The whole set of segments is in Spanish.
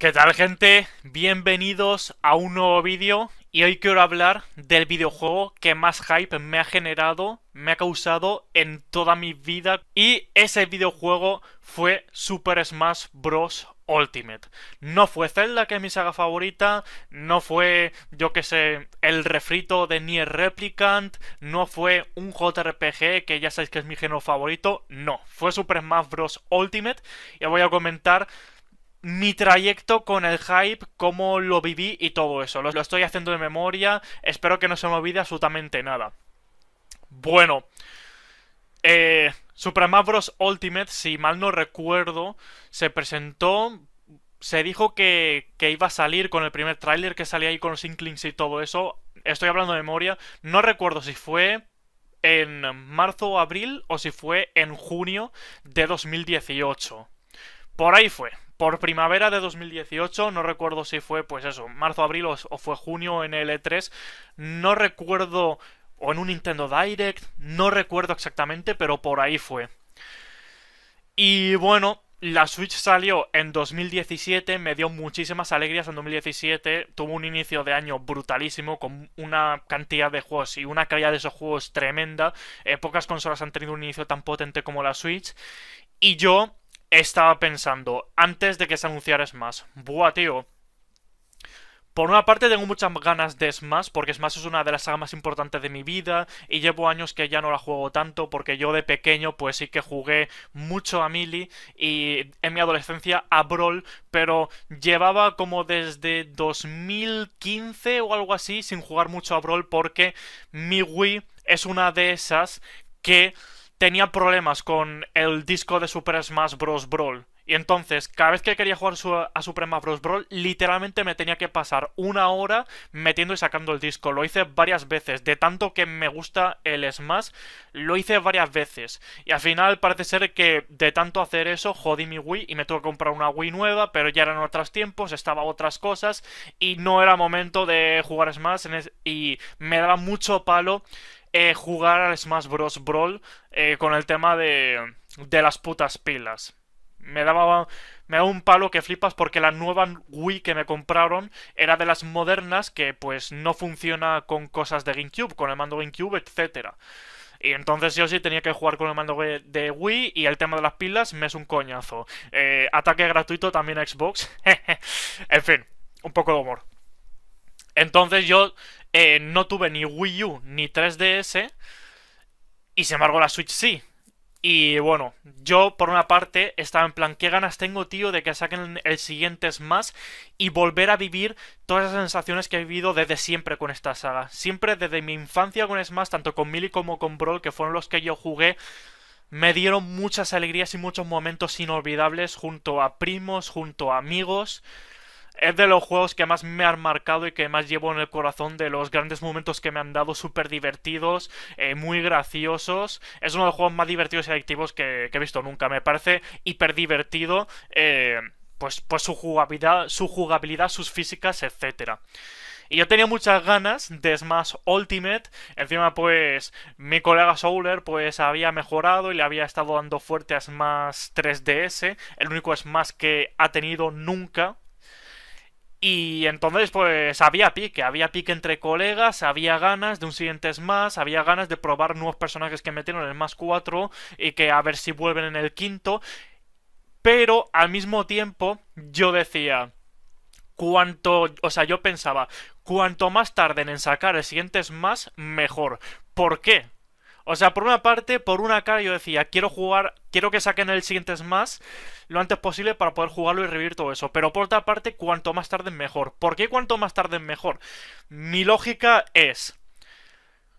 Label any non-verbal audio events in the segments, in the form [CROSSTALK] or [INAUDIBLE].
¿Qué tal gente? Bienvenidos a un nuevo vídeo y hoy quiero hablar del videojuego que más hype me ha generado, me ha causado en toda mi vida y ese videojuego fue Super Smash Bros. Ultimate. No fue Zelda, que es mi saga favorita, no fue, yo que sé, el refrito de Nier Replicant, no fue un JRPG, que ya sabéis que es mi género favorito, no, fue Super Smash Bros. Ultimate, y voy a comentar mi trayecto con el hype, cómo lo viví y todo eso. Lo, estoy haciendo de memoria, espero que no se me olvide absolutamente nada. Bueno, eh, Super Bros. Ultimate, si mal no recuerdo, se presentó se dijo que, que, iba a salir con el primer tráiler que salía ahí con los Inklings y todo eso. Estoy hablando de memoria. No recuerdo si fue en marzo o abril o si fue en junio de 2018. Por ahí fue por primavera de 2018, no recuerdo si fue, pues eso, marzo, abril o, fue junio en el E3, no recuerdo, o en un Nintendo Direct, no recuerdo exactamente, pero por ahí fue. Y bueno, la Switch salió en 2017, me dio muchísimas alegrías en 2017, tuvo un inicio de año brutalísimo, con una cantidad de juegos y una calidad de esos juegos tremenda, pocas consolas han tenido un inicio tan potente como la Switch, y yo estaba pensando antes de que se anunciara Smash. Buah, tío. Por una parte tengo muchas ganas de Smash, porque Smash es una de las sagas más importantes de mi vida y llevo años que ya no la juego tanto, porque yo de pequeño pues sí que jugué mucho a Melee y en mi adolescencia a Brawl, pero llevaba como desde 2015 o algo así sin jugar mucho a Brawl porque mi Wii es una de esas que tenía problemas con el disco de Super Smash Bros. Brawl. Y entonces, cada vez que quería jugar a Super Smash Bros. Brawl, literalmente me tenía que pasar una hora metiendo y sacando el disco. Lo hice varias veces. De tanto que me gusta el Smash, lo hice varias veces. Y al final parece ser que de tanto hacer eso, jodí mi Wii y me tuve que comprar una Wii nueva, pero ya eran otros tiempos, estaba otras cosas y no era momento de jugar Smash. Y me daba mucho palo eh, jugar al Smash Bros. Brawl eh, con el tema de, de las putas pilas. Me daba, me un palo que flipas porque la nueva Wii que me compraron era de las modernas que pues no funciona con cosas de GameCube, con el mando GameCube, etcétera. Y entonces yo sí tenía que jugar con el mando de Wii y el tema de las pilas me es un coñazo. Eh, ataque gratuito también a Xbox. [LAUGHS] en fin, un poco de humor. Entonces yo eh, no tuve ni Wii U ni 3DS y sin embargo la Switch sí. Y bueno, yo por una parte estaba en plan, qué ganas tengo, tío, de que saquen el siguiente Smash y volver a vivir todas las sensaciones que he vivido desde siempre con esta saga. Siempre desde mi infancia con Smash, tanto con Mili como con Brawl, que fueron los que yo jugué, me dieron muchas alegrías y muchos momentos inolvidables junto a primos, junto a amigos es de los juegos que más me han marcado y que más llevo en el corazón de los grandes momentos que me han dado, súper divertidos, eh, muy graciosos. Es uno de los juegos más divertidos y adictivos que, he visto nunca. Me parece hiper divertido, eh, pues, pues, su, jugabilidad, su jugabilidad, sus físicas, etcétera. Y yo tenía muchas ganas de Smash Ultimate. Encima, pues, mi colega Souler, pues, había mejorado y le había estado dando fuerte a Smash 3DS. El único Smash que ha tenido nunca y entonces, pues había pique, había pique entre colegas, había ganas de un siguiente Smash, había ganas de probar nuevos personajes que metieron en el más 4 y que a ver si vuelven en el quinto. Pero al mismo tiempo, yo decía, cuanto, o sea, yo pensaba, cuanto más tarden en sacar el siguiente Smash, mejor. ¿Por qué? O sea, por una parte, por una cara yo decía, quiero jugar, quiero que saquen el siguiente Smash lo antes posible para poder jugarlo y revivir todo eso. Pero por otra parte, cuanto más tarde mejor. ¿Por qué cuanto más tarde mejor? Mi lógica es,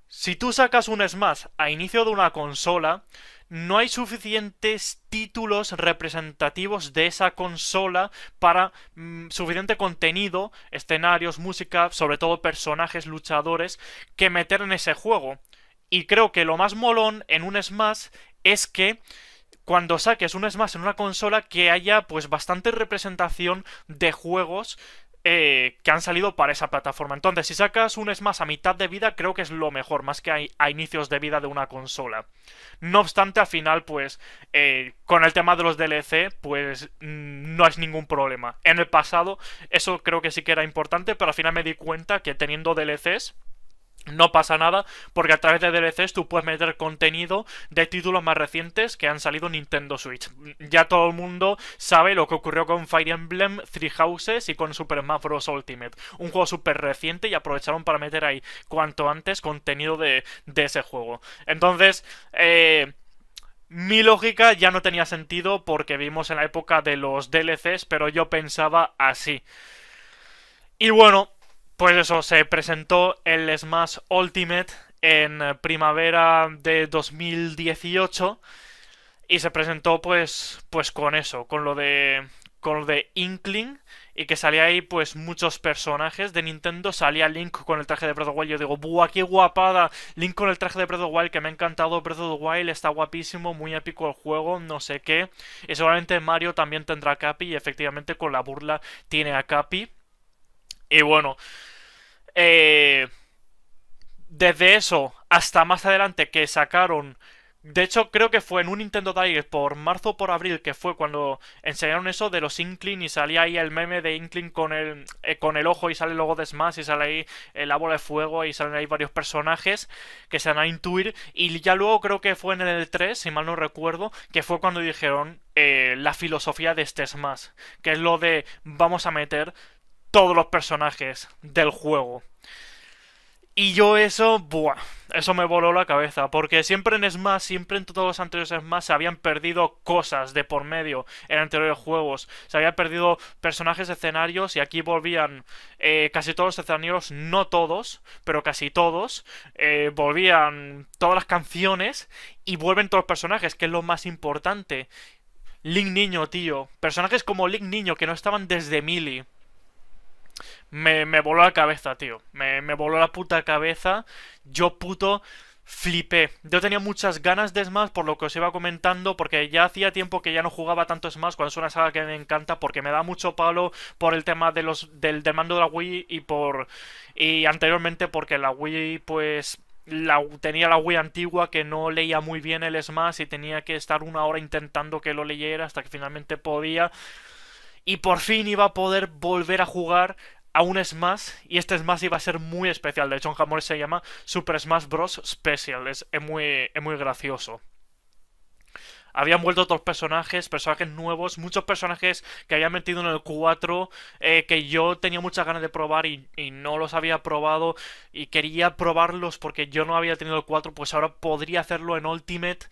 si tú sacas un Smash a inicio de una consola, no hay suficientes títulos representativos de esa consola para mm, suficiente contenido, escenarios, música, sobre todo personajes, luchadores, que meter en ese juego. Y creo que lo más molón en un Smash es que cuando saques un Smash en una consola que haya pues bastante representación de juegos eh, que han salido para esa plataforma. Entonces, si sacas un Smash a mitad de vida, creo que es lo mejor, más que a, inicios de vida de una consola. No obstante, al final, pues, eh, con el tema de los DLC, pues mm, no es ningún problema. En el pasado, eso creo que sí que era importante, pero al final me di cuenta que teniendo DLCs, no pasa nada, porque a través de DLCs tú puedes meter contenido de títulos más recientes que han salido en Nintendo Switch. Ya todo el mundo sabe lo que ocurrió con Fire Emblem Three Houses y con Super Smash Bros. Ultimate. Un juego súper reciente y aprovecharon para meter ahí cuanto antes contenido de, de ese juego. Entonces, eh, mi lógica ya no tenía sentido porque vimos en la época de los DLCs, pero yo pensaba así. Y bueno, pues eso, se presentó el Smash Ultimate en eh, primavera de 2018 y se presentó pues pues con eso, con lo de con lo de Inkling y que salía ahí pues muchos personajes de Nintendo, salía Link con el traje de Breath of Wild, yo digo, "Buah, qué guapada! Link con el traje de Breath of Wild que me ha encantado Breath of the Wild, está guapísimo, muy épico el juego, no sé qué." Y seguramente Mario también tendrá a Capi y efectivamente con la burla tiene a Capi. Y bueno, eh, desde eso hasta más adelante que sacaron... De hecho, creo que fue en un Nintendo Direct por marzo o por abril, que fue cuando enseñaron eso de los Inkling y salía ahí el meme de Inkling con el, eh, con el ojo y sale luego logo de Smash y sale ahí el eh, árbol de fuego y salen ahí varios personajes que se van a intuir. Y ya luego creo que fue en el 3, si mal no recuerdo, que fue cuando dijeron la filosofía de este Smash, que es lo de vamos a meter todos los personajes del juego. Y yo eso, buah, eso me voló la cabeza, porque siempre en Smash, siempre en todos los anteriores Smash se habían perdido cosas de por medio en anteriores juegos, se habían perdido personajes, escenarios, y aquí volvían eh, casi todos los escenarios, no todos, pero casi todos, eh, volvían todas las canciones y vuelven todos los personajes, que es lo más importante. Link Niño, tío, personajes como Link Niño que no estaban desde Mili me, voló la cabeza, tío. Me, voló la puta cabeza. Yo puto flipé. Yo tenía muchas ganas de Smash por lo que os iba comentando, porque ya hacía tiempo que ya no jugaba tanto Smash, cuando es una saga que me encanta, porque me da mucho palo por el tema de los, del, del mando de la Wii y por... y anteriormente porque la Wii pues... La, tenía la Wii antigua que no leía muy bien el Smash y tenía que estar una hora intentando que lo leyera hasta que finalmente podía y por fin iba a poder volver a jugar a un Smash y este Smash iba a ser muy especial. De hecho, en Japón se llama Super Smash Bros. Special, es, muy, es muy gracioso. Habían vuelto otros personajes, personajes nuevos, muchos personajes que había metido en el 4, eh, que yo tenía muchas ganas de probar y, y, no los había probado y quería probarlos porque yo no había tenido el 4, pues ahora podría hacerlo en Ultimate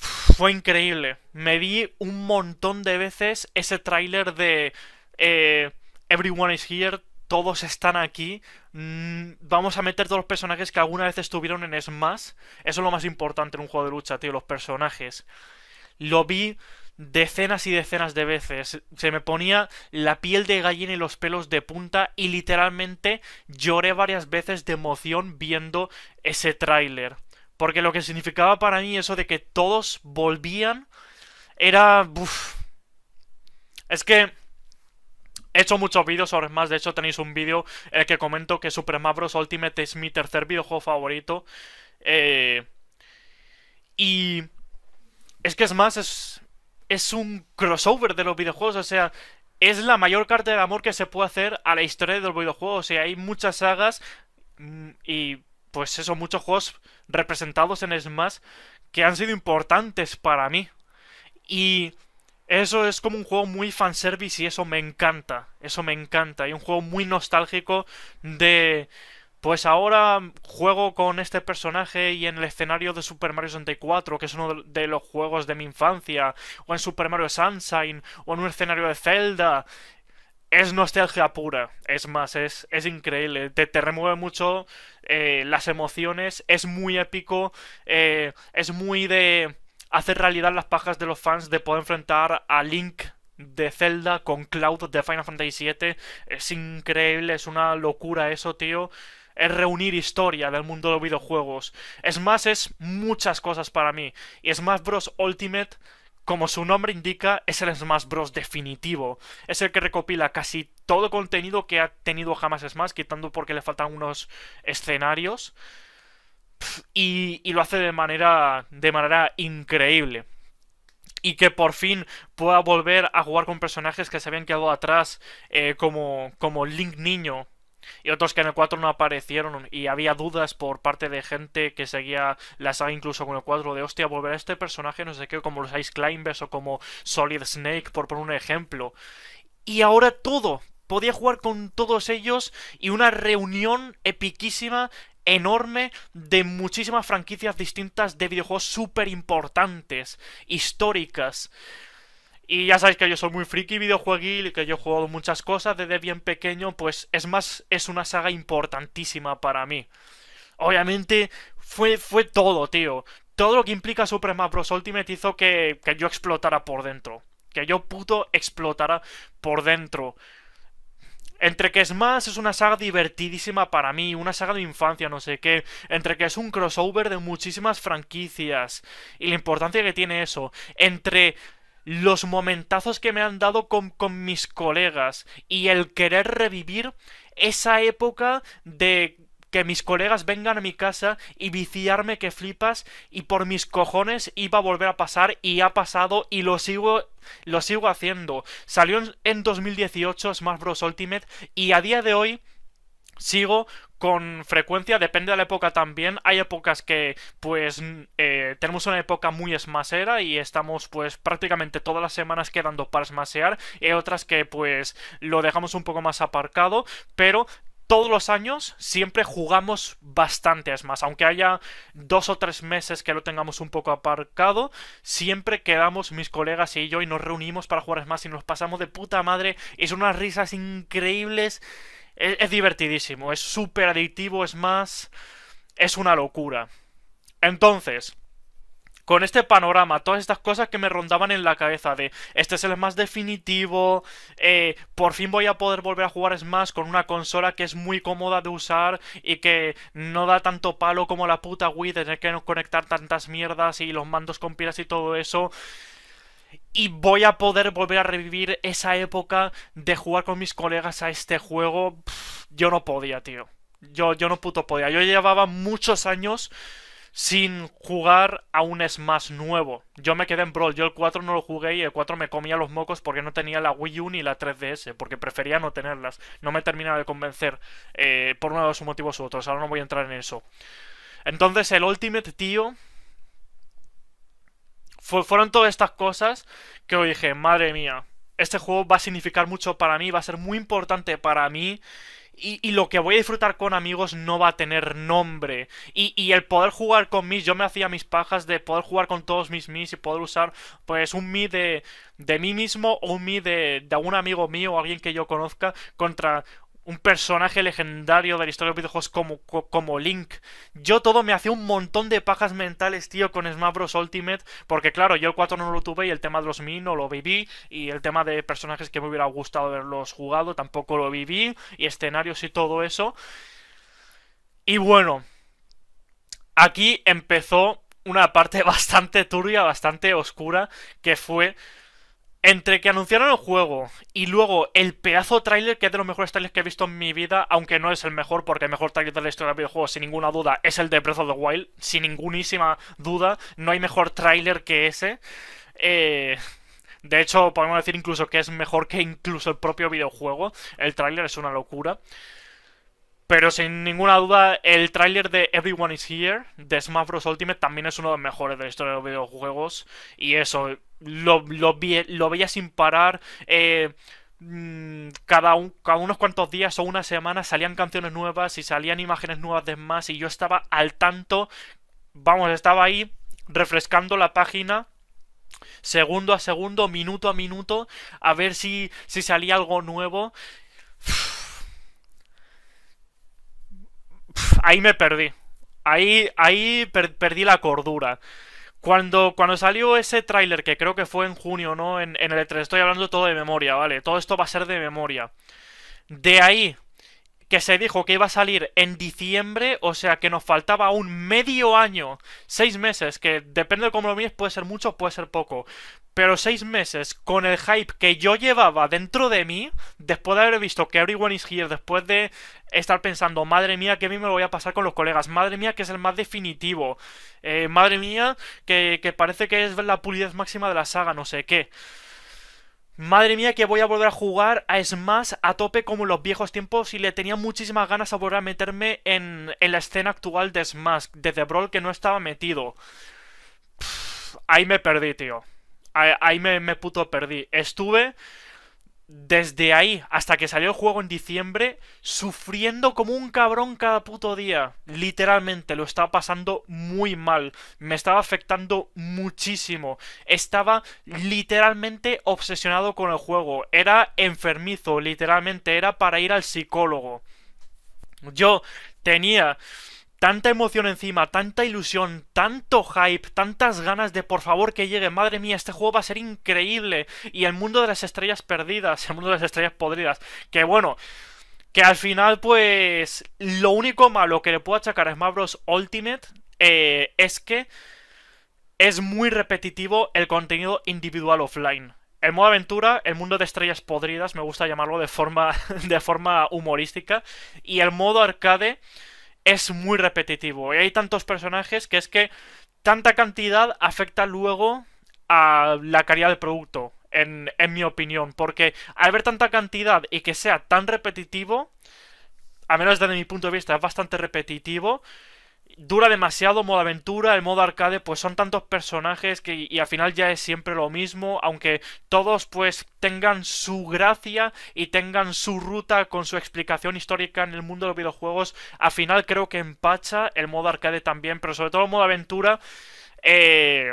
fue increíble. Me vi un montón de veces ese tráiler de eh, Everyone is here, todos están aquí. Mm, vamos a meter todos los personajes que alguna vez estuvieron en Smash. Eso es lo más importante en un juego de lucha, tío, los personajes. Lo vi decenas y decenas de veces. Se me ponía la piel de gallina y los pelos de punta y literalmente lloré varias veces de emoción viendo ese tráiler. Porque lo que significaba para mí eso de que todos volvían era... Es que... He hecho muchos vídeos sobre más, de hecho tenéis un vídeo en eh, el que comento que Super Mario Bros. Ultimate es mi tercer videojuego favorito. Eh, y... Es que es más, es, es un crossover de los videojuegos, o sea, es la mayor carta de amor que se puede hacer a la historia de los videojuegos. O sea, hay muchas sagas mm, y pues eso, muchos juegos representados en Smash que han sido importantes para mí. Y eso es como un juego muy fanservice y eso me encanta. Eso me encanta. Y un juego muy nostálgico de... Pues ahora juego con este personaje y en el escenario de Super Mario 64, que es uno de los juegos de mi infancia, o en Super Mario Sunshine, o en un escenario de Zelda, es nostalgia pura. Es más, es, increíble. Te, te, remueve mucho eh, las emociones. Es muy épico. Eh, es muy de hacer realidad las pajas de los fans de poder enfrentar a Link de Zelda con Cloud de Final Fantasy VII. Es increíble, es una locura eso, tío. Es reunir historia del mundo de los videojuegos. Es más, es muchas cosas para mí. Y es Smash Bros. Ultimate como su nombre indica, es el Smash Bros. definitivo. Es el que recopila casi todo contenido que ha tenido jamás Smash, quitando porque le faltan unos escenarios. Y, lo hace de manera, de manera increíble. Y que por fin pueda volver a jugar con personajes que se habían quedado atrás, eh, como, como Link Niño, y otros que en el 4 no aparecieron y había dudas por parte de gente que seguía la saga incluso con el 4 de hostia, volver a este personaje, no sé qué, como los Ice Climbers o como Solid Snake, por poner un ejemplo. Y ahora todo, podía jugar con todos ellos y una reunión epiquísima enorme de muchísimas franquicias distintas de videojuegos súper importantes, históricas. Y ya sabéis que yo soy muy friki videojueguil, que yo he jugado muchas cosas desde bien pequeño, pues es más, es una saga importantísima para mí. Obviamente fue, fue todo, tío. Todo lo que implica Super Smash Bros. Ultimate hizo que, yo explotara por dentro. Que yo puto explotara por dentro. Entre que es más es una saga divertidísima para mí, una saga de infancia, no sé qué. Entre que es un crossover de muchísimas franquicias y la importancia que tiene eso. Entre los momentazos que me han dado con, mis colegas y el querer revivir esa época de que mis colegas vengan a mi casa y viciarme que flipas y por mis cojones iba a volver a pasar y ha pasado y lo sigo lo sigo haciendo. Salió en 2018 Smash Bros Ultimate y a día de hoy sigo con frecuencia, depende de la época también. Hay épocas que, pues, eh, tenemos una época muy esmasera y estamos, pues, prácticamente todas las semanas quedando para esmasear. Y otras que, pues, lo dejamos un poco más aparcado, pero todos los años siempre jugamos bastantes más. Aunque haya dos o tres meses que lo tengamos un poco aparcado, siempre quedamos mis colegas y yo y nos reunimos para jugar más y nos pasamos de puta madre. Es unas risas increíbles. Es, divertidísimo, es súper adictivo, es más... Es una locura. Entonces, con este panorama, todas estas cosas que me rondaban en la cabeza de este es el más definitivo, eh, por fin voy a poder volver a jugar más con una consola que es muy cómoda de usar y que no da tanto palo como la puta Wii de tener que conectar tantas mierdas y los mandos con pilas y todo eso y voy a poder volver a revivir esa época de jugar con mis colegas a este juego. yo no podía, tío. Yo, yo no puto podía. Yo llevaba muchos años sin jugar a un Smash nuevo. Yo me quedé en Brawl. Yo el 4 no lo jugué y el 4 me comía los mocos porque no tenía la Wii U ni la 3DS, porque prefería no tenerlas. No me terminaba de convencer eh, por uno de sus motivos u otros. Ahora no voy a entrar en eso. Entonces el Ultimate, tío, fueron todas estas cosas que dije, madre mía, este juego va a significar mucho para mí, va a ser muy importante para mí. Y, lo que voy a disfrutar con amigos no va a tener nombre. Y, el poder jugar con mis, yo me hacía mis pajas de poder jugar con todos mis mis y poder usar pues un mi de, de mí mismo o un mi de, de un amigo mío o alguien que yo conozca contra un personaje legendario de la historia de videojuegos como, como Link. Yo todo me hacía un montón de pajas mentales, tío, con Smash Bros. Ultimate, porque claro, yo el 4 no lo tuve y el tema de los Mii no lo viví, y el tema de personajes que me hubiera gustado haberlos jugado tampoco lo viví, y escenarios y todo eso. Y bueno, aquí empezó una parte [LAUGHS] bastante turbia, bastante oscura, que fue entre que anunciaron el juego y luego el pedazo tráiler, que es de los mejores trailers que he visto en mi vida, aunque no es el mejor, porque el mejor tráiler de la historia de videojuego, sin ninguna duda, es el de Breath of the Wild, sin ningúnísima duda, no hay mejor tráiler que ese. Eh, de hecho, podemos decir incluso que es mejor que incluso el propio videojuego, el tráiler es una locura. Pero sin ninguna duda, el tráiler de Everyone is Here, de Smash Bros. Ultimate, también es uno de los mejores de la historia de los videojuegos. Y eso, lo, lo veía sin parar. Eh, mm, cada, unos cuantos días o una semana salían canciones nuevas y salían imágenes nuevas de Smash. Y yo estaba al tanto, vamos, estaba ahí refrescando la página segundo a segundo, minuto a minuto, a ver si, salía algo nuevo ahí me perdí. Ahí, ahí perdí la cordura. Cuando, cuando salió ese tráiler, que creo que fue en junio, ¿no? En, en el E3, estoy hablando todo de memoria, ¿vale? Todo esto va a ser de memoria. De ahí que se dijo que iba a salir en diciembre, o sea que nos faltaba un medio año, seis meses, que depende de cómo lo mires, puede ser mucho, puede ser poco, pero seis meses con el hype que yo llevaba dentro de mí, después de haber visto que Everyone is Here, después de estar pensando, madre mía, que a mí me lo voy a pasar con los colegas, madre mía, que es el más definitivo, eh, madre mía, que, que parece que es la pulidez máxima de la saga, no sé qué. Madre mía que voy a volver a jugar a Smash a tope como en los viejos tiempos y le tenía muchísimas ganas a volver a meterme en, en la escena actual de Smash, de The Brawl que no estaba metido. ahí me perdí, tío. Ahí, me, me puto perdí. Estuve desde ahí hasta que salió el juego en diciembre, sufriendo como un cabrón cada puto día. Literalmente, lo estaba pasando muy mal. Me estaba afectando muchísimo. Estaba literalmente obsesionado con el juego. Era enfermizo, literalmente. Era para ir al psicólogo. Yo tenía tanta emoción encima, tanta ilusión, tanto hype, tantas ganas de por favor que llegue. Madre mía, este juego va a ser increíble. Y el mundo de las estrellas perdidas, el mundo de las estrellas podridas. Que bueno, que al final pues lo único malo que le puedo achacar a Smash Bros. Ultimate eh, es que es muy repetitivo el contenido individual offline. El modo aventura, el mundo de estrellas podridas, me gusta llamarlo de forma, [LAUGHS] de forma humorística. Y el modo arcade es muy repetitivo. Y hay tantos personajes que es que tanta cantidad afecta luego a la calidad del producto, en, en mi opinión. Porque al ver tanta cantidad y que sea tan repetitivo, a menos desde mi punto de vista, es bastante repetitivo dura demasiado, modo aventura, el modo arcade, pues son tantos personajes que y al final ya es siempre lo mismo, aunque todos pues tengan su gracia y tengan su ruta con su explicación histórica en el mundo de los videojuegos, al final creo que empacha el modo arcade también, pero sobre todo el modo aventura eh,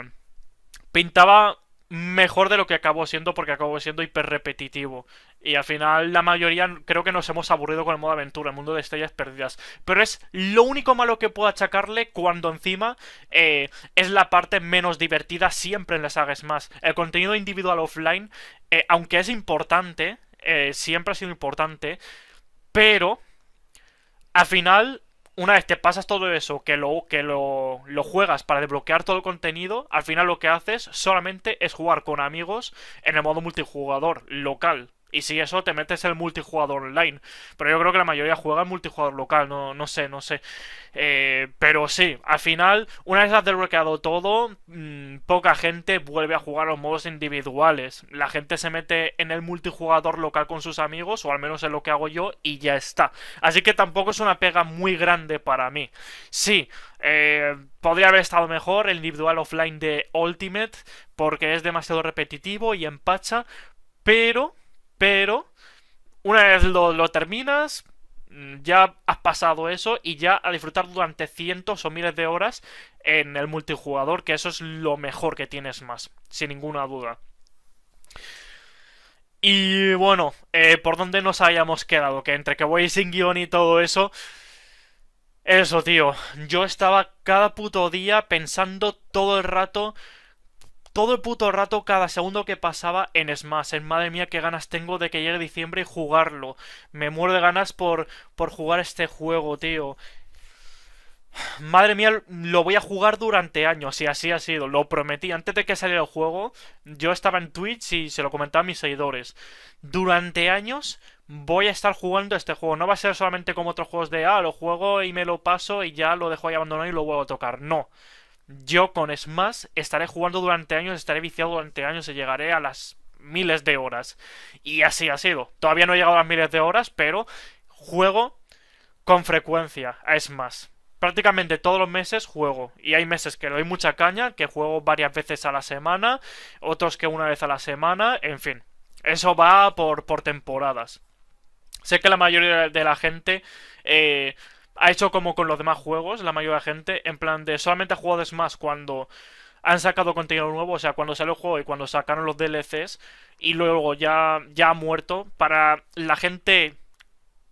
pintaba mejor de lo que acabó siendo porque acabó siendo hiper repetitivo. Y al final la mayoría creo que nos hemos aburrido con el modo aventura, el mundo de estrellas perdidas. Pero es lo único malo que puedo achacarle cuando encima eh, es la parte menos divertida siempre en las sagas más. El contenido individual offline, eh, aunque es importante, eh, siempre ha sido importante, pero al final una vez te pasas todo eso, que lo, que lo, lo, juegas para desbloquear todo el contenido, al final lo que haces solamente es jugar con amigos en el modo multijugador local. Y si eso, te metes el multijugador online. Pero yo creo que la mayoría juega en multijugador local, no, sé, no sé. Eh, pero sí, al final, una vez has desbloqueado todo, mm, poca gente vuelve a jugar los modos individuales. La gente se mete en el multijugador local con sus amigos, o al menos es lo que hago yo, y ya está. Así que tampoco es una pega muy grande para mí. Sí, eh, podría haber estado mejor el individual offline de Ultimate, porque es demasiado repetitivo y empacha, pero pero una vez lo, terminas, mm, ya has pasado eso y ya a disfrutar durante cientos o miles de horas en el multijugador, que eso es lo mejor que tienes más, sin ninguna duda. Y bueno, eh, ¿por dónde nos hayamos quedado? Que entre que voy sin guión y todo eso... Eso, tío. Yo estaba cada puto día pensando todo el rato todo el puto rato, cada segundo que pasaba en Smash. En madre mía, qué ganas tengo de que llegue diciembre y jugarlo. Me muero de ganas por, por jugar este juego, tío. Madre mía, lo voy a jugar durante años y así ha sido, lo prometí. Antes de que saliera el juego, yo estaba en Twitch y se lo comentaba a mis seguidores. Durante años voy a estar jugando este juego. No va a ser solamente como otros juegos de, ah, lo juego y me lo paso y ya lo dejo ahí abandonado y lo vuelvo a tocar. No yo con Smash estaré jugando durante años, estaré viciado durante años y llegaré a las miles de horas. Y así ha sido. Todavía no he llegado a las miles de horas, pero juego con frecuencia a Smash. Prácticamente todos los meses juego. Y hay meses que le doy mucha caña, que juego varias veces a la semana, otros que una vez a la semana, en fin. Eso va por, temporadas. Sé que la mayoría de la gente eh, ha hecho como con los demás juegos, la mayoría de gente, en plan de solamente ha jugado Smash cuando han sacado contenido nuevo, o sea, cuando sale el juego y cuando sacaron los DLCs, y luego ya, ya ha muerto, para la gente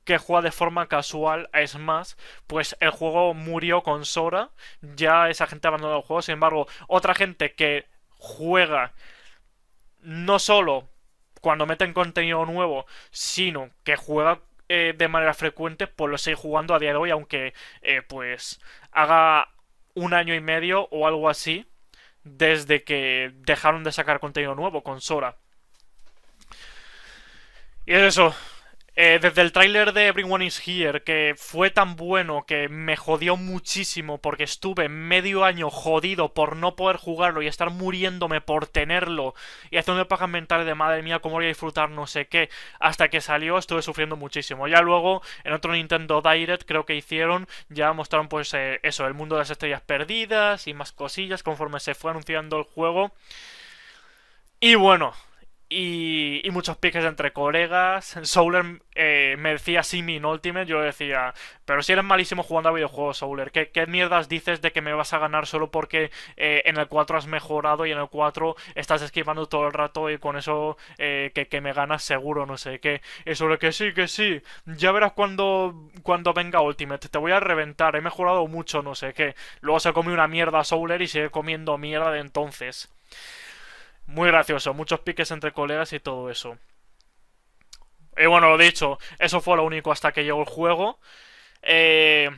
que juega de forma casual a Smash, pues el juego murió con Sora, ya esa gente ha abandonado el juego, sin embargo, otra gente que juega no solo cuando meten contenido nuevo, sino que juega eh, de manera frecuente, pues lo sigue jugando a día de hoy, aunque eh, pues haga un año y medio o algo así desde que dejaron de sacar contenido nuevo con Sora. Y es eso, eh, desde el tráiler de Everyone is Here, que fue tan bueno que me jodió muchísimo porque estuve medio año jodido por no poder jugarlo y estar muriéndome por tenerlo y haciendo pajas mentales de madre mía, cómo voy a disfrutar no sé qué, hasta que salió estuve sufriendo muchísimo. Ya luego, en otro Nintendo Direct creo que hicieron, ya mostraron pues eh, eso, el mundo de las estrellas perdidas y más cosillas conforme se fue anunciando el juego. Y bueno, y, muchos piques entre colegas. Souler eh, me decía Simi en Ultimate, yo decía, pero si eres malísimo jugando a videojuegos, Souler, ¿qué, mierdas dices de que me vas a ganar solo porque eh, en el 4 has mejorado y en el 4 estás esquivando todo el rato y con eso eh, que, me ganas seguro, no sé qué? Y que sí, que sí, ya verás cuando, cuando venga Ultimate, te voy a reventar, he mejorado mucho, no sé qué. Luego se comió una mierda Souler y sigue comiendo mierda de entonces muy gracioso, muchos piques entre colegas y todo eso. Y bueno, lo dicho, eso fue lo único hasta que llegó el juego. Eh,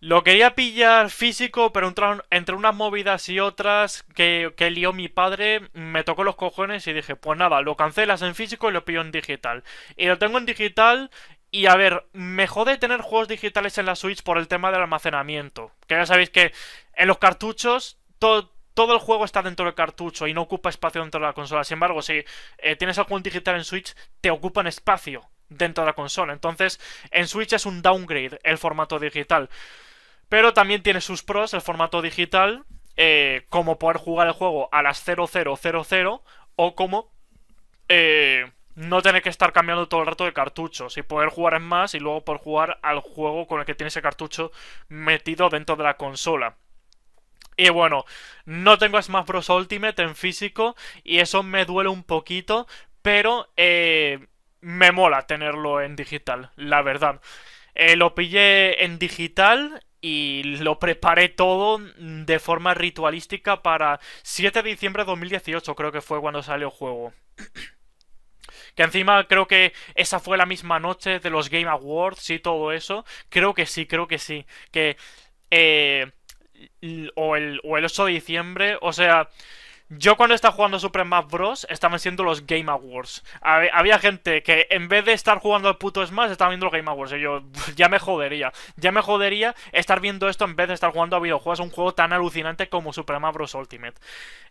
lo quería pillar físico, pero entre unas movidas y otras que, que, lió mi padre, me tocó los cojones y dije, pues nada, lo cancelas en físico y lo pillo en digital. Y lo tengo en digital y a ver, me jode tener juegos digitales en la Switch por el tema del almacenamiento. Que ya sabéis que en los cartuchos todo todo el juego está dentro del cartucho y no ocupa espacio dentro de la consola. Sin embargo, si eh, tienes algún digital en Switch, te ocupan espacio dentro de la consola. Entonces, en Switch es un downgrade el formato digital. Pero también tiene sus pros el formato digital, eh, como poder jugar el juego a las 0000 o como eh, no tener que estar cambiando todo el rato de cartuchos y poder jugar en más y luego poder jugar al juego con el que tienes el cartucho metido dentro de la consola. Y bueno, no tengo Smash Bros. Ultimate en físico y eso me duele un poquito, pero eh, me mola tenerlo en digital, la verdad. Eh, lo pillé en digital y lo preparé todo de forma ritualística para 7 de diciembre de 2018, creo que fue cuando salió el juego. [CLEARS THROAT] Que encima creo que esa fue la misma noche de los Game Awards y todo eso. Creo que sí, creo que sí. Que eh, o el, o el 8 de diciembre. O sea, yo cuando estaba jugando Super Smash Bros. estaban siendo los Game Awards. Había gente que en vez de estar jugando al puto Smash estaba viendo los Game Awards. Y yo, [LAUGHS] ya me jodería. Ya me jodería estar viendo esto en vez de estar jugando a videojuegos. Un juego tan alucinante como Super Smash Bros. Ultimate.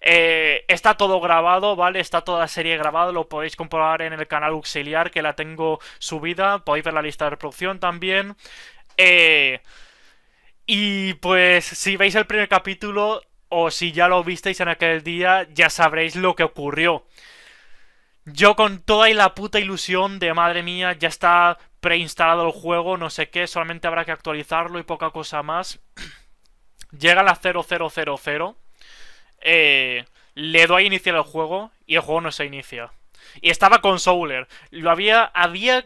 Eh, está todo grabado, ¿vale? Está toda la serie grabada. Lo podéis comprobar en el canal auxiliar que la tengo subida. Podéis ver la lista de reproducción también. Eh... Y pues si veis el primer capítulo o si ya lo visteis en aquel día, ya sabréis lo que ocurrió. Yo con toda y la puta ilusión de madre mía, ya está preinstalado el juego, no sé qué, solamente habrá que actualizarlo y poca cosa más. [CLEARS THROAT] Llega la 0000, le doy a iniciar el juego y el juego no se inicia. Y estaba con Souler. Lo había, había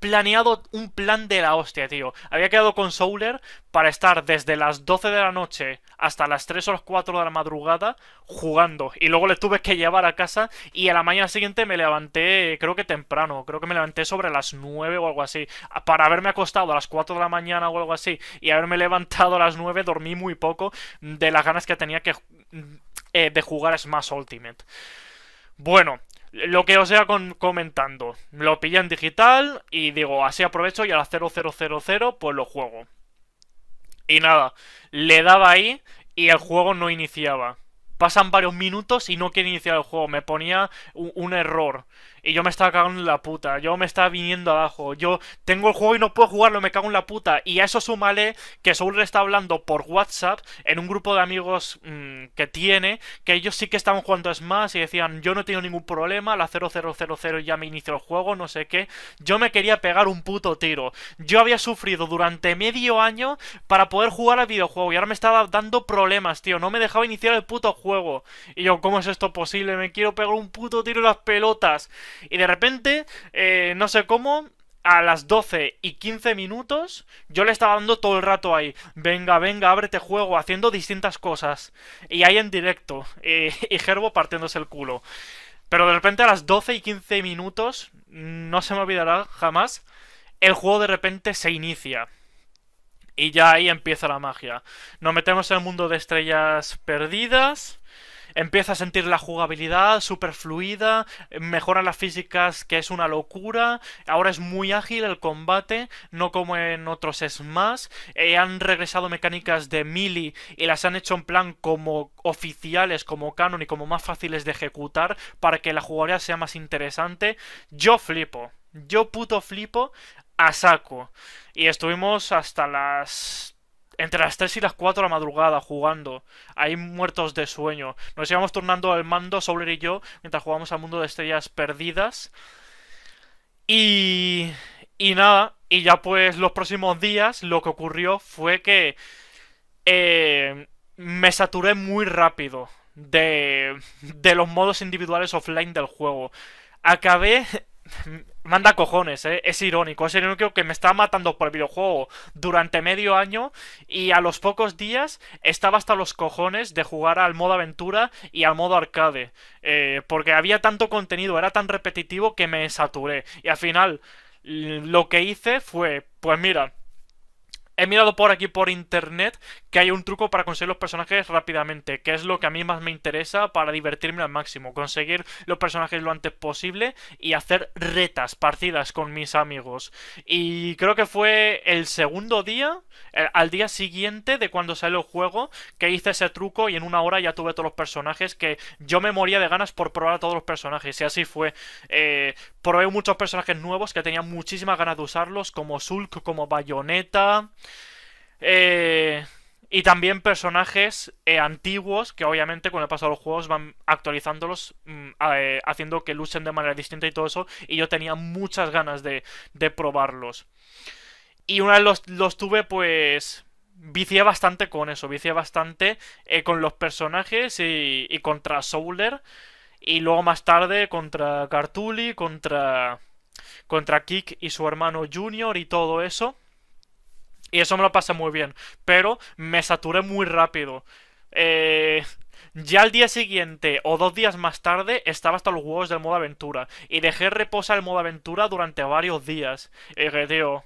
planeado un plan de la hostia, tío. Había quedado con Souler para estar desde las 12 de la noche hasta las 3 o las 4 de la madrugada jugando. Y luego le tuve que llevar a casa y a la mañana siguiente me levanté, creo que temprano, creo que me levanté sobre las 9 o algo así. Para haberme acostado a las 4 de la mañana o algo así y haberme [LAUGHS] levantado a las 9, dormí muy poco de las ganas que tenía que, mm, eh, de jugar Smash Ultimate. Bueno, lo que os iba comentando. Lo pillé en digital y digo, así aprovecho y a las 0000 pues lo juego. Y nada, le daba ahí y el juego no iniciaba. Pasan varios minutos y no quiere iniciar el juego, me ponía un error. Y yo me estaba cagando en la puta, yo me estaba viniendo abajo, yo tengo el juego y no puedo jugarlo, me cago en la puta. Y a eso sumale que Soul está hablando por WhatsApp en un grupo de amigos mm, que tiene, que ellos sí que estaban jugando a Smash y decían, yo no tengo ningún problema, la 0000 ya me inició el juego, no sé qué. Yo me quería pegar un puto tiro. Yo había sufrido durante medio año para poder jugar al videojuego y ahora me estaba dando problemas, tío. No me dejaba iniciar el puto juego. Y yo, ¿cómo es esto posible? Me quiero pegar un puto tiro en las pelotas. Y de repente, eh, no sé cómo, a las 12 y 15 minutos, yo le estaba dando todo el rato ahí, venga, venga, ábrete juego, haciendo distintas cosas. Y ahí en directo, y [LAUGHS] Gerbo partiéndose el culo. Pero de repente a las 12 y 15 minutos, no se me olvidará jamás, el juego de repente se inicia. Y ya ahí empieza la magia. Nos metemos en el mundo de estrellas perdidas empieza a sentir la jugabilidad súper fluida, mejora las físicas, que es una locura. Ahora es muy ágil el combate, no como en otros Smash. Eh, han regresado mecánicas de mili y las han hecho en plan como oficiales, como canon y como más fáciles de ejecutar para que la jugabilidad sea más interesante. Yo flipo. Yo puto flipo a saco. Y estuvimos hasta las entre las 3 y las 4 de la madrugada jugando, ahí muertos de sueño. Nos íbamos turnando al mando, Soler y yo, mientras jugábamos al mundo de estrellas perdidas. Y. Y nada, y ya pues los próximos días lo que ocurrió fue que. Eh, me saturé muy rápido de, de los modos individuales offline del juego. Acabé [LAUGHS] Manda cojones, ¿eh? Es irónico. Es irónico que me estaba matando por el videojuego durante medio año y a los pocos días estaba hasta los cojones de jugar al modo aventura y al modo arcade. Eh, porque había tanto contenido, era tan repetitivo que me saturé. Y al final lo que hice fue, pues mira, he mirado por aquí por internet que hay un truco para conseguir los personajes rápidamente, que es lo que a mí más me interesa para divertirme al máximo, conseguir los personajes lo antes posible y hacer retas, partidas con mis amigos. Y creo que fue el segundo día, eh, al día siguiente de cuando salió el juego, que hice ese truco y en una hora ya tuve todos los personajes, que yo me moría de ganas por probar a todos los personajes, y así fue. Eh, probé muchos personajes nuevos que tenía muchísimas ganas de usarlos, como Sulk, como Bayonetta... Eh, y también personajes eh, antiguos que obviamente con el paso de los juegos van actualizándolos, mm, eh, haciendo que luchen de manera distinta y todo eso. Y yo tenía muchas ganas de, probarlos. Y una vez los, los, tuve, pues... Vicié bastante con eso, vicié bastante con los personajes y, y contra Souler. Y luego más tarde contra Cartuli, contra, contra Kick y su hermano Junior y todo eso. Y eso me lo pasé muy bien. Pero me saturé muy rápido. Eh, ya al día siguiente o dos días más tarde estaba hasta los huevos del modo aventura. Y dejé reposar el modo aventura durante varios días. Y tío,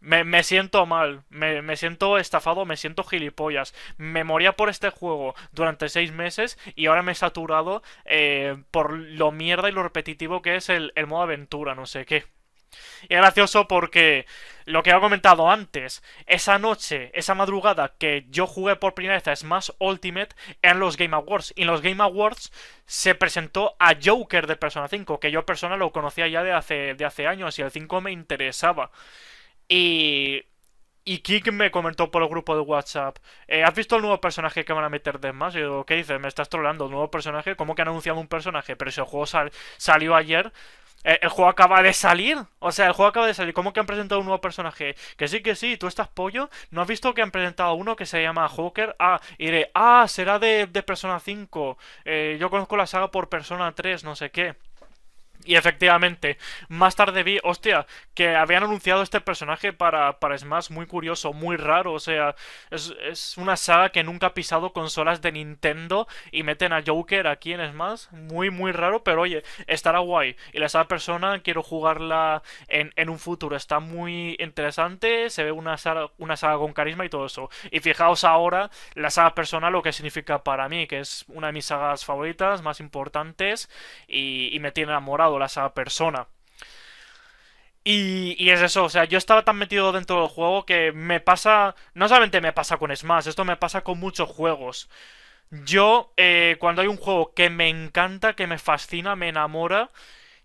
me, siento mal, me, siento estafado, me siento gilipollas. Me moría por este juego durante seis meses y ahora me he saturado eh, por lo mierda y lo repetitivo que es el, el modo aventura, no sé qué. Y es gracioso porque lo que he comentado antes, esa noche, esa madrugada que yo jugué por primera vez a Smash Ultimate, En los Game Awards. Y en los Game Awards se presentó a Joker de Persona 5, que yo persona lo conocía ya de hace, de hace años y el 5 me interesaba. Y y Kik me comentó por el grupo de WhatsApp, eh, ¿has visto el nuevo personaje que van a meter de más? Y yo, ¿qué dices? ¿Me estás trolando? nuevo personaje? ¿Cómo que han anunciado un personaje? Pero ese juego salió ayer, eh, el, juego acaba de salir. O sea, el juego acaba de salir. ¿Cómo que han presentado un nuevo personaje? Que sí, que sí, tú estás pollo. ¿No has visto que han presentado uno que se llama Hawker? Ah, y ah, será de, de Persona 5. Eh, yo conozco la saga por Persona 3, no sé qué. Y efectivamente, más tarde vi, hostia, que habían anunciado este personaje para, para Smash muy curioso, muy raro. O sea, es, una saga que nunca ha pisado consolas de Nintendo y meten a Joker aquí en Smash. Muy, muy raro, pero oye, estará guay. Y la saga persona quiero jugarla en, un futuro. Está muy interesante, se ve una saga, una saga con carisma y todo eso. Y fijaos ahora la saga persona lo que significa para mí, que es una de mis sagas favoritas, más importantes, y me tiene enamorado la esa persona. Y, es eso, o sea, yo estaba tan metido dentro del juego que me pasa, no solamente me pasa con Smash, esto me pasa con muchos juegos. Yo, eh, cuando hay un juego que me encanta, que me fascina, me enamora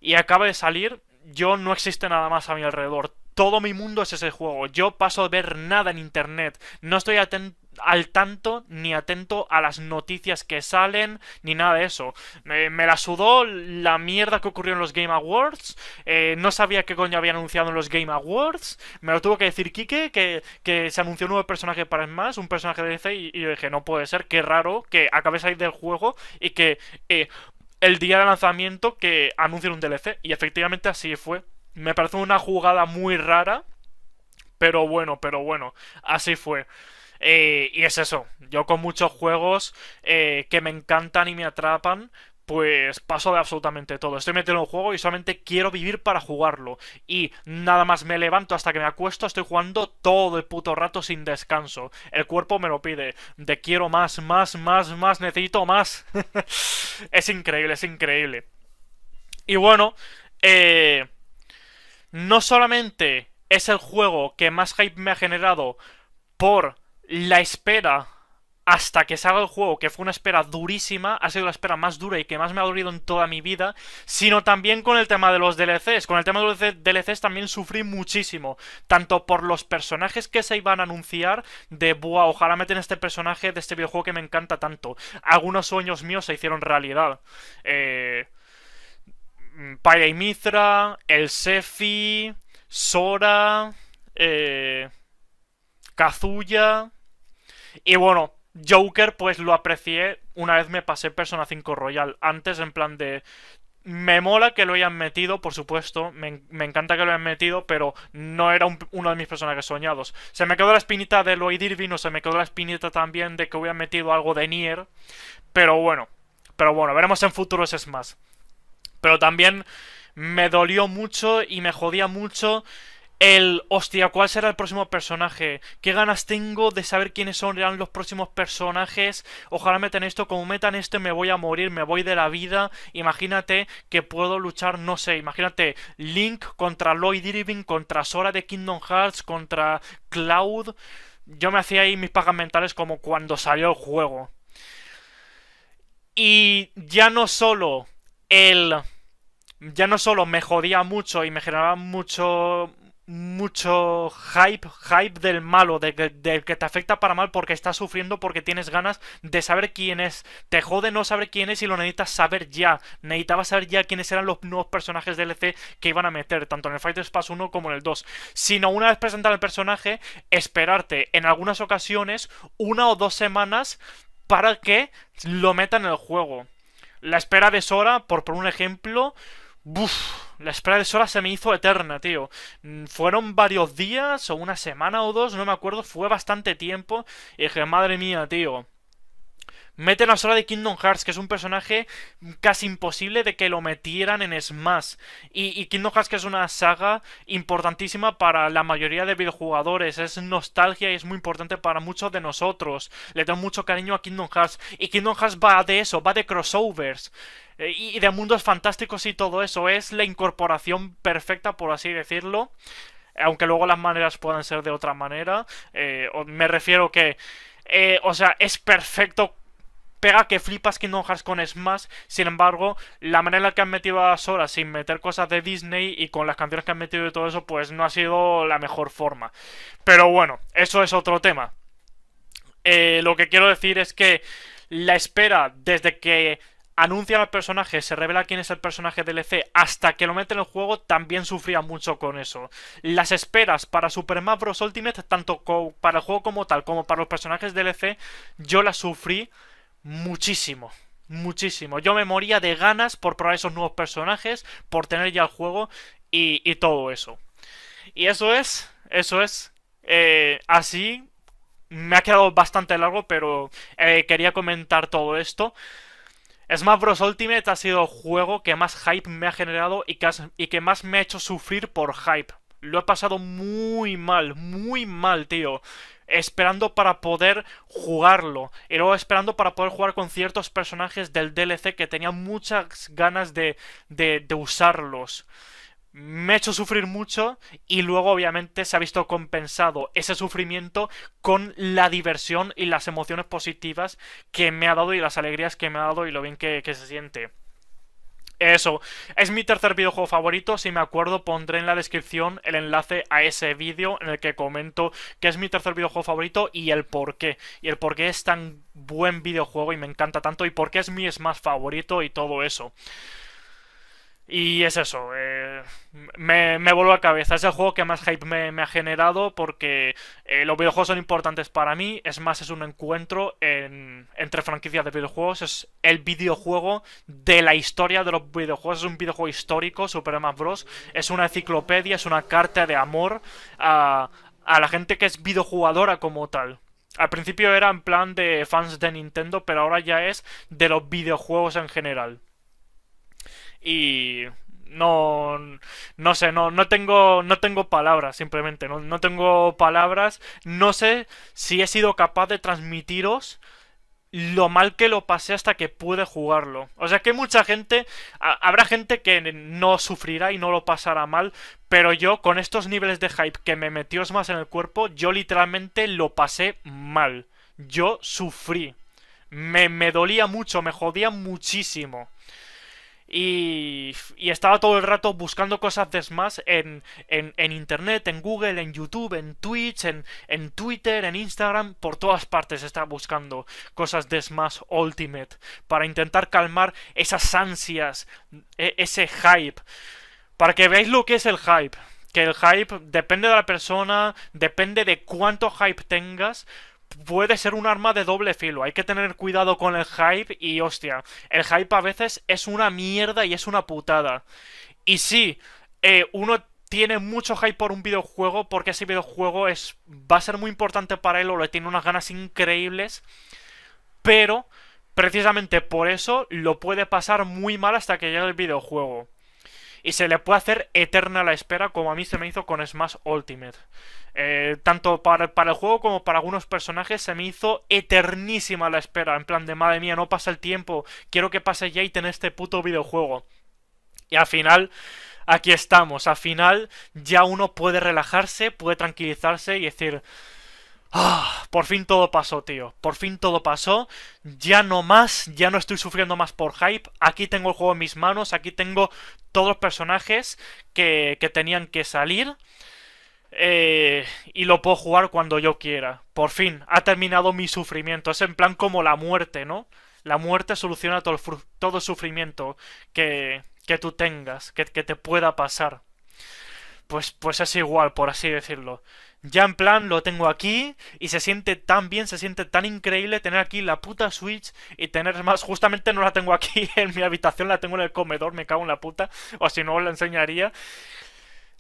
y acaba de salir, yo no existe nada más a mi alrededor. Todo mi mundo es ese juego. Yo paso a ver nada en internet. No estoy atento al tanto ni atento a las noticias que salen ni nada de eso. me la sudó la mierda que ocurrió en los Game Awards. Eh, no sabía qué coño había anunciado en los Game Awards. Me lo tuvo que decir Kike que, se anunció un nuevo personaje para más un personaje de y, yo dije, no puede ser, qué raro que acabes ahí del juego y que eh, el día de lanzamiento que anuncien un DLC. Y efectivamente así fue. Me pareció una jugada muy rara. Pero bueno, pero bueno, así fue. Eh, y es eso, yo con muchos juegos eh, que me encantan y me atrapan, pues paso de absolutamente todo. Estoy metido en un juego y solamente quiero vivir para jugarlo. Y nada más me levanto hasta que me acuesto, estoy jugando todo el puto rato sin descanso. El cuerpo me lo pide. De quiero más, más, más, más, necesito más. [LAUGHS] es increíble, es increíble. Y bueno, eh, no solamente es el juego que más hype me ha generado por la espera hasta que salga el juego, que fue una espera durísima, ha sido la espera más dura y que más me ha dolido en toda mi vida, sino también con el tema de los DLCs. Con el tema de los DLCs también sufrí muchísimo, tanto por los personajes que se iban a anunciar, de buah, ojalá meten este personaje de este videojuego que me encanta tanto. Algunos sueños míos se hicieron realidad. Eh... y Mithra, el Sefi, Sora, eh... Kazuya y bueno, Joker pues lo aprecié una vez me pasé Persona 5 Royal. Antes en plan de... Me mola que lo hayan metido, por supuesto, me, encanta que lo hayan metido, pero no era uno de mis personajes soñados. Se me quedó la espinita de Lloyd Irving, o se me quedó la espinita también de que hubiera metido algo de Nier, pero bueno, pero bueno, veremos en futuros es más. Pero también me dolió mucho y me jodía mucho el, hostia, ¿cuál será el próximo personaje? ¿Qué ganas tengo de saber quiénes son los próximos personajes? Ojalá metan esto, como metan esto me voy a morir, me voy de la vida. Imagínate que puedo luchar, no sé, imagínate Link contra Lloyd Irving, contra Sora de Kingdom Hearts, contra Cloud. Yo me hacía ahí mis pagas mentales como cuando salió el juego. Y ya no solo el... Ya no solo me jodía mucho y me generaba mucho, mucho hype, hype del malo, del que te afecta para mal porque estás sufriendo, porque tienes ganas de saber quién es. Te jode no saber quién es y lo necesitas saber ya. Necesitabas saber ya quiénes eran los nuevos personajes DLC que iban a meter, tanto en el Fighters Pass 1 como en el 2. Sino una vez presentar el personaje, esperarte en algunas ocasiones una o dos semanas para que lo metan en el juego. La espera de Sora, por, por un ejemplo, la espera de sola se me hizo eterna, tío. Mm, fueron varios días, o una semana o dos, no me acuerdo, fue bastante tiempo. Y dije, madre mía, tío. Meten a Sora de Kingdom Hearts, que es un personaje casi imposible de que lo metieran en Smash. Y, Kingdom Hearts, que es una saga importantísima para la mayoría de videojugadores. Es nostalgia y es muy importante para muchos de nosotros. Le doy mucho cariño a Kingdom Hearts. Y Kingdom Hearts va de eso, va de crossovers eh, y de mundos fantásticos y todo eso. Es la incorporación perfecta, por así decirlo. Aunque luego las maneras puedan ser de otra manera. Eh, me refiero que. Eh, o sea, es perfecto pega que flipas no Hearts con Smash. Sin embargo, la manera en la que han metido a Sora sin meter cosas de Disney y con las canciones que han metido y todo eso, pues no ha sido la mejor forma. Pero bueno, eso es otro tema. Eh, lo que quiero decir es que la espera desde que anuncian al personaje, se revela quién es el personaje DLC, hasta que lo meten en el juego, también sufría mucho con eso. Las esperas para Super Mario Bros. Ultimate, tanto para el juego como tal, como para los personajes DLC, yo las sufrí muchísimo. Muchísimo. Yo me moría de ganas por probar esos nuevos personajes, por tener ya el juego y, todo eso. Y eso es, eso es. Eh, así me ha quedado bastante largo, pero eh, quería comentar todo esto. Smash Bros. Ultimate ha sido el juego que más hype me ha generado y que más me ha hecho sufrir por hype. Lo he pasado muy mal, muy mal, tío esperando para poder jugarlo. Y luego esperando para poder jugar con ciertos personajes del DLC que tenía muchas ganas de, de, usarlos me ha hecho sufrir mucho y luego obviamente se ha visto compensado ese sufrimiento con la diversión y las emociones positivas que me ha dado y las alegrías que me ha dado y lo bien que se siente. Eso, es mi tercer videojuego favorito, si me acuerdo pondré en la descripción el enlace a ese vídeo en el que comento que es mi tercer videojuego favorito y el por qué, y el por qué es tan buen videojuego y me encanta tanto y por qué es mi es más favorito y todo eso. Y es eso, eh, me, vuelvo a cabeza. Es el juego que más hype me, ha generado porque eh, los videojuegos son importantes para mí. Es más, es un encuentro entre franquicias de videojuegos. Es el videojuego de la historia de los videojuegos. Es un videojuego histórico, Super Mario Bros. Es una enciclopedia, es una carta de amor a, a la gente que es videojugadora como tal. Al principio era en plan de fans de Nintendo, pero ahora ya es de los videojuegos en general y no no sé no no tengo no tengo palabras simplemente no, tengo palabras no sé si he sido capaz de transmitiros lo mal que lo pasé hasta que pude jugarlo. O sea que mucha gente, habrá gente que no sufrirá y no lo pasará mal, pero yo con estos niveles de hype que me metió más en el cuerpo, yo literalmente lo pasé mal. Yo sufrí. Me, me dolía mucho, me jodía muchísimo. Y, estaba todo el rato buscando cosas de Smash en, en, Internet, en Google, en YouTube, en Twitch, en, en, Twitter, en Instagram, por todas partes estaba buscando cosas de Smash Ultimate para intentar calmar esas ansias, e, ese hype. Para que veáis lo que es el hype. Que el hype depende de la persona, depende de cuánto hype tengas, puede ser un arma de doble filo. Hay que tener cuidado con el hype y hostia, el hype a veces es una mierda y es una putada. Y sí, eh, uno tiene mucho hype por un videojuego porque ese videojuego es va a ser muy importante para él o le tiene unas ganas increíbles, pero precisamente por eso lo puede pasar muy mal hasta que llegue el videojuego y se le puede hacer eterna la espera como a mí se me hizo con Smash Ultimate. Eh, tanto para, el juego como para algunos personajes se me hizo eternísima la espera, en plan de madre mía, no pasa el tiempo, quiero que pase ya y este puto videojuego. Y al final, aquí estamos, al final ya uno puede relajarse, puede tranquilizarse y decir... Ah, por fin todo pasó, tío. Por fin todo pasó. Ya no más, ya no estoy sufriendo más por hype. Aquí tengo el juego en mis manos, aquí tengo todos los personajes que, que tenían que salir. Eh, y lo puedo jugar cuando yo quiera. Por fin, ha terminado mi sufrimiento. Es en plan como la muerte, ¿no? La muerte soluciona todo, todo sufrimiento que, que tú tengas, que, que te pueda pasar. Pues, pues es igual, por así decirlo. Ya en plan, lo tengo aquí y se siente tan bien, se siente tan increíble tener aquí la puta Switch y tener más. Justamente no la tengo aquí [LAUGHS] en mi habitación, la tengo en el comedor, me cago en la puta. O si no, os la enseñaría.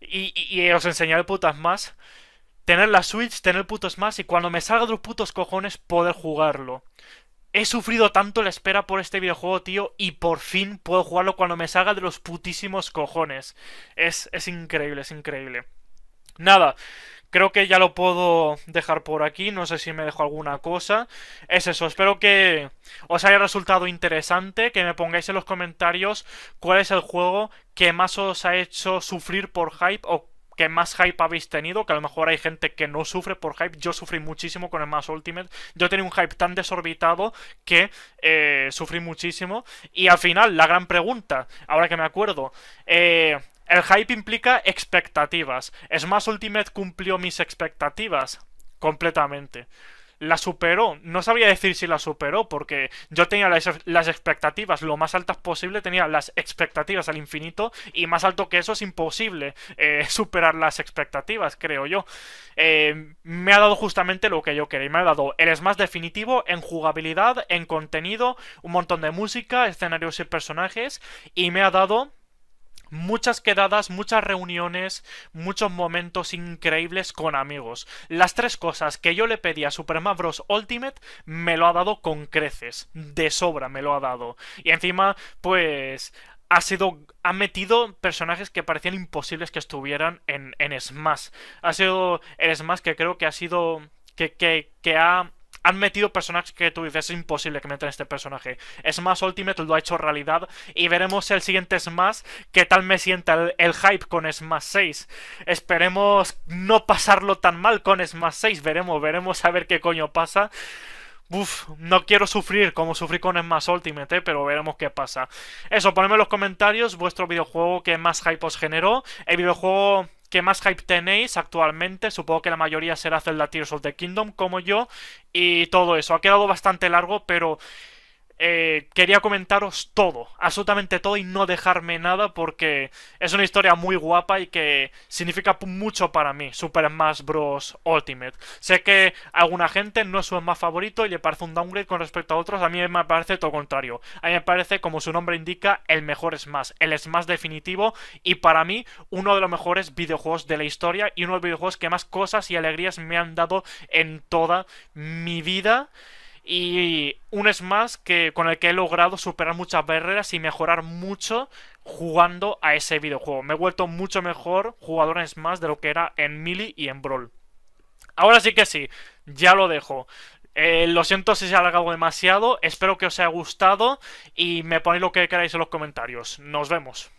Y, os enseñaré putas más. Tener la Switch, tener putos más y cuando me salga de los putos cojones poder jugarlo. He sufrido tanto la espera por este videojuego, tío, y por fin puedo jugarlo cuando me salga de los putísimos cojones. Es, es increíble, es increíble. Nada, Creo que ya lo puedo dejar por aquí. No sé si me dejo alguna cosa. Es eso, espero que os haya resultado interesante. Que me pongáis en los comentarios cuál es el juego que más os ha hecho sufrir por hype o que más hype habéis tenido, que a lo mejor hay gente que no sufre por hype, yo sufrí muchísimo con el Mass Ultimate, yo tenía un hype tan desorbitado que eh, sufrí muchísimo, y al final, la gran pregunta, ahora que me acuerdo, eh, el hype implica expectativas. Smash Ultimate cumplió mis expectativas completamente. La superó. No sabía decir si la superó porque yo tenía las, expectativas lo más altas posible, tenía las expectativas al infinito y más alto que eso es imposible eh, [LAUGHS] superar las expectativas, creo yo. Eh, me ha dado justamente lo que yo quería. Me ha dado el Smash definitivo en jugabilidad, en contenido, un montón de música, escenarios y personajes y me ha dado muchas quedadas, muchas reuniones, muchos momentos increíbles con amigos. Las tres cosas que yo le pedí a Super Bros. Ultimate me lo ha dado con creces, de sobra me lo ha dado. Y encima, pues ha sido ha metido personajes que parecían imposibles que estuvieran en, en Smash. Ha sido el Smash que creo que ha sido que, que, que ha han metido personajes que tú dices, es imposible que metan este personaje. Smash Ultimate lo ha hecho realidad y veremos el siguiente Smash, qué tal me sienta el, hype con Smash 6. Esperemos no pasarlo tan mal con Smash 6, veremos, veremos a ver qué coño pasa. Uf, no quiero sufrir como sufrí con Smash Ultimate, eh, pero veremos qué pasa. Eso, ponedme en los comentarios vuestro videojuego que más hype os generó. El videojuego ¿Qué más hype tenéis actualmente? Supongo que la mayoría será Zelda Tears of the Kingdom, como yo, y todo eso. Ha quedado bastante largo, pero eh, quería comentaros todo, absolutamente todo y no dejarme nada porque es una historia muy guapa y que significa mucho para mí, Super Smash Bros. Ultimate. Sé que a alguna gente no es su Smash favorito y le parece un downgrade con respecto a otros, a mí me parece todo contrario. A mí me parece, como su nombre indica, el mejor Smash, el Smash definitivo y para mí uno de los mejores videojuegos de la historia y uno de los videojuegos que más cosas y alegrías me han dado en toda mi vida y un Smash que, con el que he logrado superar muchas barreras y mejorar mucho jugando a ese videojuego. Me he vuelto mucho mejor jugador en Smash de lo que era en Melee y en Brawl. Ahora sí que sí, ya lo dejo. Eh, lo siento si se ha alargado demasiado, espero que os haya gustado y me ponéis lo que queráis en los comentarios. Nos vemos.